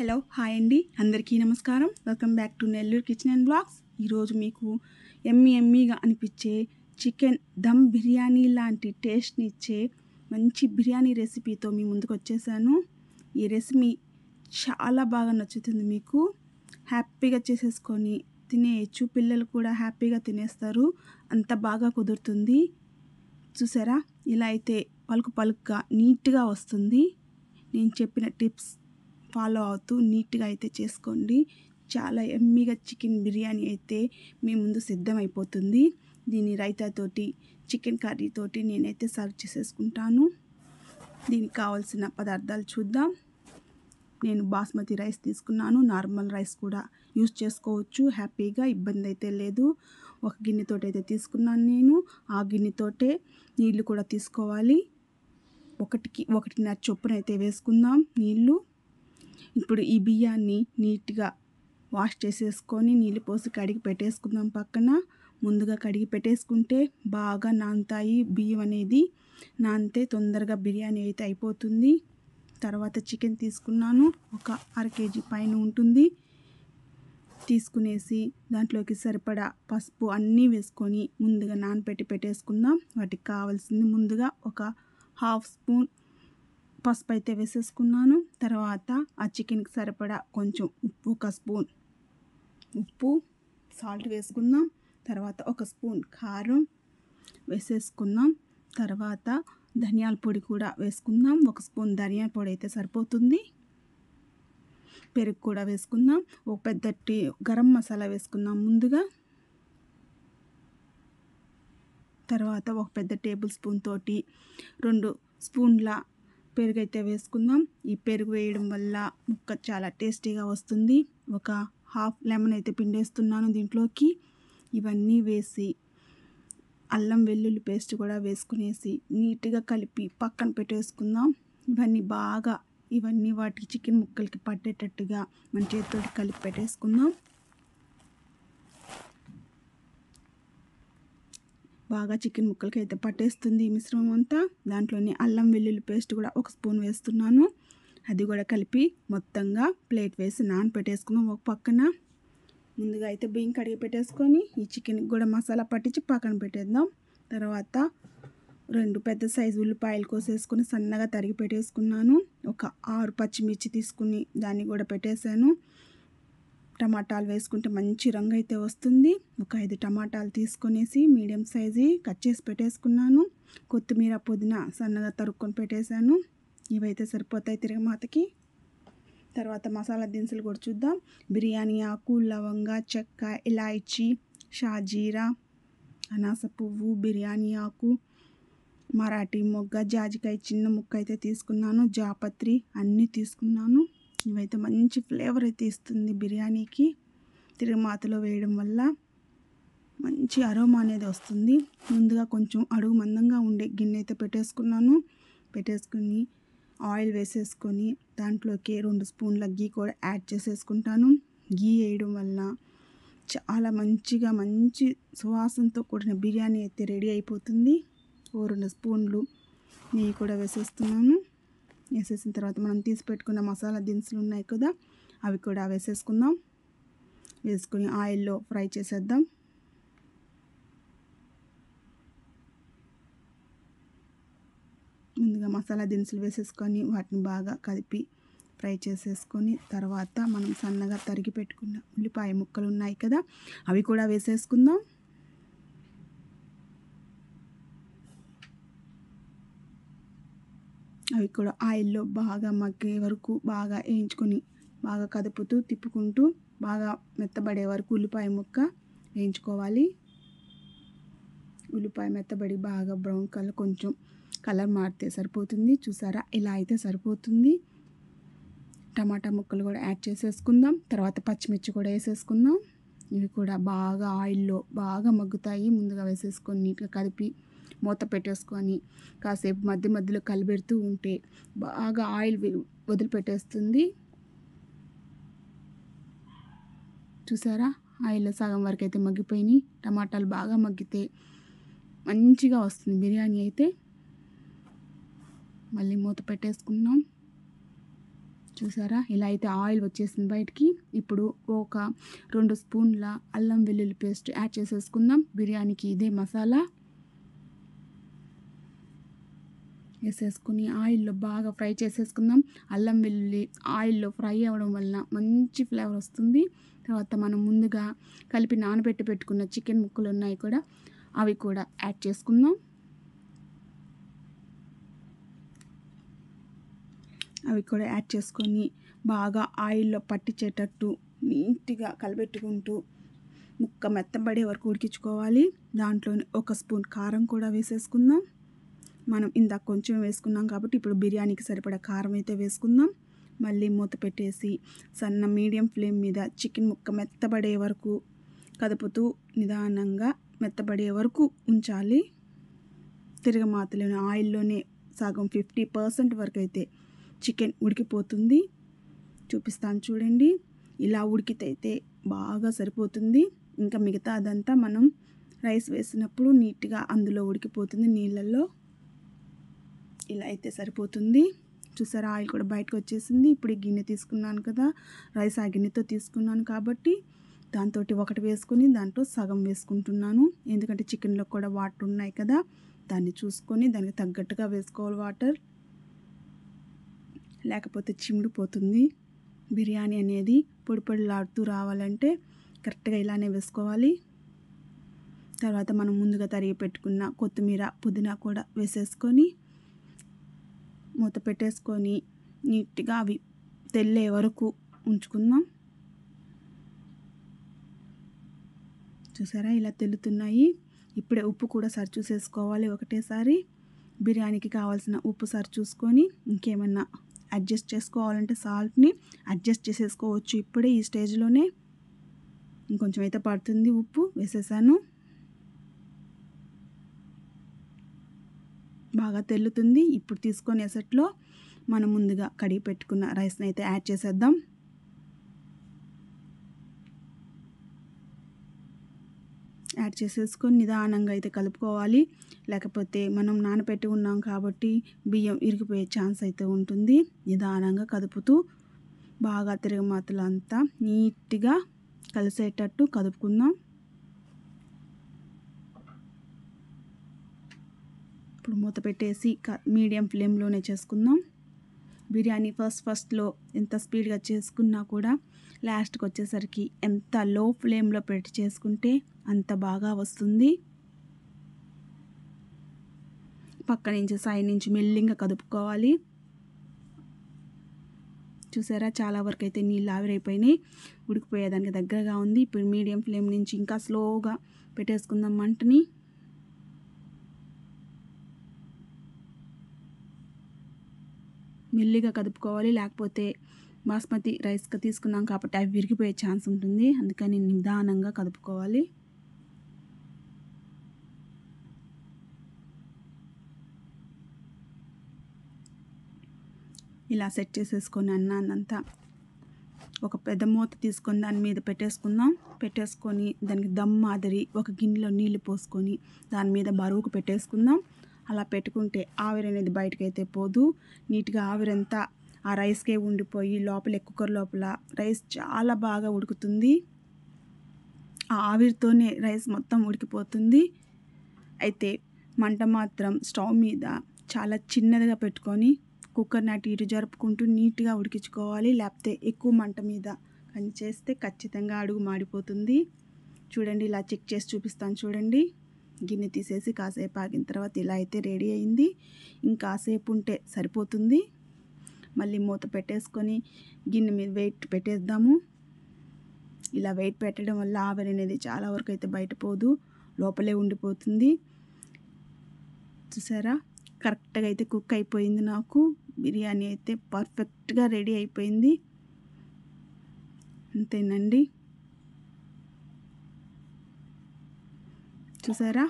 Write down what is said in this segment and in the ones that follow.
hello hi అండి అందరికీ నమస్కారం welcome back to Nellore kitchen and blogs ఈరోజు మీకు ఎమ్మి ఎమ్మిగా అనిపించే చికెన్ దమ్ బిర్యానీ లాంటి టేస్ట్ని ఇచ్చే మంచి బిర్యానీ రెసిపీతో మీ ముందుకు వచ్చేసాను ఈ రెసిపీ చాలా బాగా నచ్చుతుంది మీకు హ్యాపీగా చేసేసుకొని తినేయచ్చు పిల్లలు కూడా హ్యాపీగా తినేస్తారు అంత బాగా కుదురుతుంది చూసారా ఇలా అయితే పలుకు పలుకుగా నీట్గా వస్తుంది నేను చెప్పిన టిప్స్ ఫాలో అవుతూ నీట్గా అయితే చేసుకోండి చాలా ఎమ్మీగా చికెన్ బిర్యానీ అయితే మీ ముందు సిద్ధమైపోతుంది దీని రైతాతోటి చికెన్ కర్రీతోటి నేనైతే సర్వ్ చేసేసుకుంటాను దీనికి కావాల్సిన పదార్థాలు చూద్దాం నేను బాస్మతి రైస్ తీసుకున్నాను నార్మల్ రైస్ కూడా యూస్ చేసుకోవచ్చు హ్యాపీగా ఇబ్బంది అయితే లేదు ఒక గిన్నెతోటి అయితే తీసుకున్నాను నేను ఆ గిన్నెతోటే నీళ్లు కూడా తీసుకోవాలి ఒకటికి ఒకటిన్నర చొప్పున అయితే వేసుకుందాం నీళ్ళు ఇప్పుడు ఈ బియ్యాన్ని నీట్గా వాష్ చేసేసుకొని నీళ్ళు పోసి కడిగి పెట్టేసుకుందాం పక్కన ముందుగా కడిగి పెట్టేసుకుంటే బాగా నాంతాయి బియ్యం అనేది నానితే తొందరగా బిర్యానీ అయితే అయిపోతుంది తర్వాత చికెన్ తీసుకున్నాను ఒక అర కేజీ పైన ఉంటుంది తీసుకునేసి దాంట్లోకి సరిపడా పసుపు అన్నీ వేసుకొని ముందుగా నానబెట్టి పెట్టేసుకుందాం వాటికి కావాల్సింది ముందుగా ఒక హాఫ్ స్పూన్ పసుపు అయితే వేసేసుకున్నాను తర్వాత ఆ చికెన్కి సరిపడా కొంచెం ఉప్పు ఒక స్పూన్ ఉప్పు సాల్ట్ వేసుకుందాం తర్వాత ఒక స్పూన్ కారం వేసేసుకుందాం తర్వాత ధనియాల పొడి కూడా వేసుకుందాం ఒక స్పూన్ ధనియాల పొడి అయితే సరిపోతుంది పెరుగు కూడా వేసుకుందాం ఒక పెద్ద టీ గరం మసాలా వేసుకుందాం ముందుగా తర్వాత ఒక పెద్ద టేబుల్ స్పూన్ తోటి రెండు స్పూన్ల పెరుగు అయితే వేసుకుందాం ఈ పెరుగు వేయడం వల్ల ముక్క చాలా టేస్టీగా వస్తుంది ఒక హాఫ్ లెమన్ అయితే పిండేస్తున్నాను దీంట్లోకి ఇవన్నీ వేసి అల్లం వెల్లుల్లి పేస్ట్ కూడా వేసుకునేసి నీట్గా కలిపి పక్కన పెట్టేసుకుందాం ఇవన్నీ బాగా ఇవన్నీ వాటికి చికెన్ ముక్కలకి పట్టేటట్టుగా మన చేతితో కలిపి పెట్టేసుకుందాం బాగా చికెన్ ముక్కలకి అయితే పట్టేస్తుంది ఈ మిశ్రమం అంతా దాంట్లోనే అల్లం వెల్లుల్లి పేస్ట్ కూడా ఒక స్పూన్ వేస్తున్నాను అది కూడా కలిపి మొత్తంగా ప్లేట్ వేసి నానపెట్టేసుకుందాం ఒక పక్కన ముందుగా అయితే బియ్యం కడిగి పెట్టేసుకొని ఈ చికెన్ కూడా మసాలా పట్టించి పక్కన పెట్టేద్దాం తర్వాత రెండు పెద్ద సైజు ఉల్లిపాయలు కోసేసుకొని సన్నగా తరిగి పెట్టేసుకున్నాను ఒక ఆరు పచ్చిమిర్చి తీసుకుని దాన్ని కూడా పెట్టేశాను టమాటాలు వేసుకుంటే మంచి రంగు అయితే వస్తుంది ఒక ఐదు టమాటాలు తీసుకొనేసి మీడియం సైజు కట్ చేసి పెట్టేసుకున్నాను కొత్తిమీర పుదీనా సన్నగా తరుక్కొని పెట్టేశాను ఇవైతే సరిపోతాయి తిరగమాతకి తర్వాత మసాలా దినుసులు కూడా చూద్దాం బిర్యానీ ఆకు లవంగ చెక్క ఇలాయచి షాజీరా అనాస పువ్వు బిర్యానీ ఆకు మరాఠీ మొగ్గ జాజికాయ చిన్న ముక్క అయితే తీసుకున్నాను జాపత్రి అన్నీ తీసుకున్నాను ఇవైతే మంచి ఫ్లేవర్ అయితే ఇస్తుంది బిర్యానీకి తిరుమాతలో వేయడం వల్ల మంచి అరోమా అనేది వస్తుంది ముందుగా కొంచెం అడుగు మందంగా ఉండే గిన్నె అయితే పెట్టేసుకున్నాను పెట్టేసుకుని ఆయిల్ వేసేసుకొని దాంట్లోకి రెండు స్పూన్ల గీ కూడా యాడ్ చేసేసుకుంటాను గీ వేయడం వల్ల చాలా మంచిగా మంచి సువాసనతో కూడిన బిర్యానీ అయితే రెడీ అయిపోతుంది ఓ రెండు స్పూన్లు నెయ్యి కూడా వేసేస్తున్నాను వేసేసిన తర్వాత మనం తీసి పెట్టుకున్న మసాలా దినుసులు ఉన్నాయి కదా అవి కూడా వేసేసుకుందాం వేసుకుని ఆయిల్లో ఫ్రై చేసేద్దాం ముందుగా మసాలా దినుసులు వేసేసుకొని వాటిని బాగా కలిపి ఫ్రై చేసేసుకొని తర్వాత మనం సన్నగా తరిగి పెట్టుకున్న ఉల్లిపాయ ముక్కలు ఉన్నాయి కదా అవి కూడా వేసేసుకుందాం అవి కూడా ఆయిల్లో బాగా మగ్గే వరకు బాగా వేయించుకొని బాగా కదుపుతూ తిప్పుకుంటూ బాగా మెత్తబడే వరకు ఉల్లిపాయ ముక్క వేయించుకోవాలి ఉల్లిపాయ మెత్తబడి బాగా బ్రౌన్ కలర్ కొంచెం కలర్ మారితే సరిపోతుంది చూసారా ఇలా అయితే సరిపోతుంది టమాటా ముక్కలు కూడా యాడ్ చేసేసుకుందాం తర్వాత పచ్చిమిర్చి కూడా వేసేసుకుందాం ఇవి కూడా బాగా ఆయిల్లో బాగా మగ్గుతాయి ముందుగా వేసేసుకొని నీట్గా కలిపి మూత పెట్టేసుకొని కాసేపు మధ్య మధ్యలో కలిపెడుతూ ఉంటే బాగా ఆయిల్ వదిలిపెట్టేస్తుంది చూసారా ఆయిల్ సగం వరకు అయితే మగ్గిపోయినాయి టమాటాలు బాగా మగ్గితే మంచిగా వస్తుంది బిర్యానీ అయితే మళ్ళీ మూత పెట్టేసుకున్నాం చూసారా ఇలా అయితే ఆయిల్ వచ్చేసింది బయటికి ఇప్పుడు ఒక రెండు స్పూన్ల అల్లం వెల్లుల్లి పేస్ట్ యాడ్ చేసేసుకుందాం బిర్యానీకి ఇదే మసాలా వేసేసుకుని ఆయిల్లో బాగా ఫ్రై చేసేసుకుందాం అల్లం వెల్లుల్లి ఆయిల్లో ఫ్రై అవ్వడం వల్ల మంచి ఫ్లేవర్ వస్తుంది తర్వాత మనం ముందుగా కలిపి నానబెట్టి పెట్టుకున్న చికెన్ ముక్కలు ఉన్నాయి కూడా అవి కూడా యాడ్ చేసుకుందాం అవి కూడా యాడ్ చేసుకొని బాగా ఆయిల్లో పట్టించేటట్టు నీట్గా కలిపెట్టుకుంటూ ముక్క మెత్తబడే వరకు ఉడికించుకోవాలి దాంట్లోనే ఒక స్పూన్ కారం కూడా వేసేసుకుందాం మనం ఇందాక కొంచెం వేసుకున్నాం కాబట్టి ఇప్పుడు బిర్యానీకి సరిపడా కారం అయితే వేసుకుందాం మళ్ళీ మూత పెట్టేసి సన్న మీడియం ఫ్లేమ్ మీద చికెన్ ముక్క మెత్తబడే వరకు కదుపుతూ నిదానంగా మెత్తబడే వరకు ఉంచాలి తిరగమాతలోని ఆయిల్లోనే సగం ఫిఫ్టీ పర్సెంట్ వరకు అయితే చికెన్ ఉడికిపోతుంది చూపిస్తాను చూడండి ఇలా ఉడికితే బాగా సరిపోతుంది ఇంకా మిగతా అదంతా మనం రైస్ వేసినప్పుడు నీట్గా అందులో ఉడికిపోతుంది నీళ్ళల్లో ఇలా అయితే సరిపోతుంది చూసారా ఆయిల్ కూడా బయటకు వచ్చేసింది ఇప్పుడు ఈ గిన్నె తీసుకున్నాను కదా రైస్ ఆ గిన్నెతో తీసుకున్నాను కాబట్టి దాంతో ఒకటి వేసుకొని దాంట్లో సగం వేసుకుంటున్నాను ఎందుకంటే చికెన్లో కూడా వాటర్ ఉన్నాయి కదా దాన్ని చూసుకొని దానికి తగ్గట్టుగా వేసుకోవాలి వాటర్ లేకపోతే పోతుంది బిర్యానీ అనేది పొడి లాడుతూ రావాలంటే కరెక్ట్గా ఇలానే వేసుకోవాలి తర్వాత మనం ముందుగా తరిగి పెట్టుకున్న కొత్తిమీర పుదీనా కూడా వేసేసుకొని మూత పెట్టేసుకొని నీట్గా అవి తెల్లే వరకు ఉంచుకుందాం చూసారా ఇలా తెల్లుతున్నాయి ఇప్పుడే ఉప్పు కూడా సరి చూసేసుకోవాలి ఒకటేసారి బిర్యానీకి కావాల్సిన ఉప్పు సరి చూసుకొని ఇంకేమన్నా అడ్జస్ట్ చేసుకోవాలంటే సాల్ట్ని అడ్జస్ట్ చేసేసుకోవచ్చు ఇప్పుడే ఈ స్టేజ్లోనే ఇంకొంచెం అయితే పడుతుంది ఉప్పు వేసేసాను బాగా తెల్లుతుంది ఇప్పుడు తీసుకొని ఎసట్లో మనం ముందుగా కడిగి పెట్టుకున్న రైస్ని అయితే యాడ్ చేసేద్దాం యాడ్ చేసేసుకొని నిదానంగా అయితే కలుపుకోవాలి లేకపోతే మనం నానబెట్టి ఉన్నాం కాబట్టి బియ్యం ఇరిగిపోయే ఛాన్స్ అయితే ఉంటుంది నిదానంగా కదుపుతూ బాగా తిరగమాతలంతా నీట్గా కలిసేటట్టు కదుపుకుందాం ఇప్పుడు మూత పెట్టేసి మీడియం ఫ్లేమ్లోనే చేసుకుందాం బిర్యానీ ఫస్ట్ ఫస్ట్లో ఎంత స్పీడ్గా చేసుకున్నా కూడా లాస్ట్కి వచ్చేసరికి ఎంత లో ఫ్లేమ్లో పెట్టి చేసుకుంటే అంత బాగా వస్తుంది పక్క నుంచి సైడ్ నుంచి మెల్లింగా కదుపుకోవాలి చూసారా చాలా వరకు అయితే నీళ్ళు ఆవిరైపోయినాయి ఉడికిపోయేదానికి దగ్గరగా ఉంది ఇప్పుడు మీడియం ఫ్లేమ్ నుంచి ఇంకా స్లోగా పెట్టేసుకుందాం మంటని మెల్లిగా కదుపుకోవాలి లేకపోతే బాస్మతి రైస్ తీసుకున్నాం కాబట్టి అవి విరిగిపోయే ఛాన్స్ ఉంటుంది అందుకని నిదానంగా కదుపుకోవాలి ఇలా సెట్ చేసేసుకొని అన్నానంతా ఒక పెద్ద మూత తీసుకొని దాని మీద పెట్టేసుకుందాం పెట్టేసుకొని దానికి దమ్ మాదిరి ఒక గిన్నెలో నీళ్లు పోసుకొని దాని మీద బరువుకు పెట్టేసుకుందాం అలా పెట్టుకుంటే ఆవిరి అనేది బయటకైతే పోదు నీట్గా ఆవిరంతా ఆ రైస్కే ఉండిపోయి లోపల కుక్కర్ లోపల రైస్ చాలా బాగా ఉడుకుతుంది ఆ ఆవిరితోనే రైస్ మొత్తం ఉడికిపోతుంది అయితే మంట మాత్రం స్టవ్ మీద చాలా చిన్నదిగా పెట్టుకొని కుక్కర్ని అటు ఇటు జరుపుకుంటూ నీట్గా ఉడికించుకోవాలి లేకపోతే ఎక్కువ మంట మీద పనిచేస్తే ఖచ్చితంగా అడుగు మాడిపోతుంది చూడండి ఇలా చెక్ చేసి చూపిస్తాను చూడండి గిన్నె తీసేసి కాసేపు ఆగిన తర్వాత ఇలా అయితే రెడీ అయింది ఇంకాసేపు ఉంటే సరిపోతుంది మళ్ళీ మూత పెట్టేసుకొని గిన్నె మీద వెయిట్ పెట్టేద్దాము ఇలా వెయిట్ పెట్టడం వల్ల ఆవిరి అనేది చాలా వరకు అయితే బయటపోదు లోపలే ఉండిపోతుంది చూసారా కరెక్ట్గా అయితే కుక్ అయిపోయింది నాకు బిర్యానీ అయితే పర్ఫెక్ట్గా రెడీ అయిపోయింది అంతేనండి చూసారా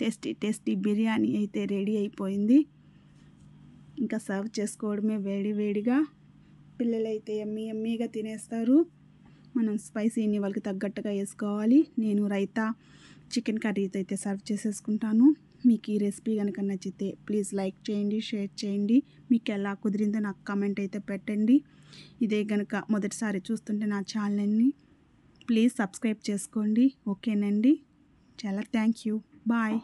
టేస్టీ టేస్టీ బిర్యానీ అయితే రెడీ అయిపోయింది ఇంకా సర్వ్ చేసుకోవడమే వేడి వేడిగా పిల్లలైతే ఎమ్మి ఎమ్మీగా తినేస్తారు మనం స్పైసీని వాళ్ళకి తగ్గట్టుగా వేసుకోవాలి నేను రైతా చికెన్ కర్రీతో అయితే సర్వ్ చేసేసుకుంటాను మీకు ఈ రెసిపీ కనుక నచ్చితే ప్లీజ్ లైక్ చేయండి షేర్ చేయండి మీకు ఎలా కుదిరిందో నాకు కామెంట్ అయితే పెట్టండి ఇదే కనుక మొదటిసారి చూస్తుంటే నా ఛానల్ని ప్లీజ్ సబ్స్క్రైబ్ చేసుకోండి ఓకేనండి చాలా థ్యాంక్ యూ బాయ్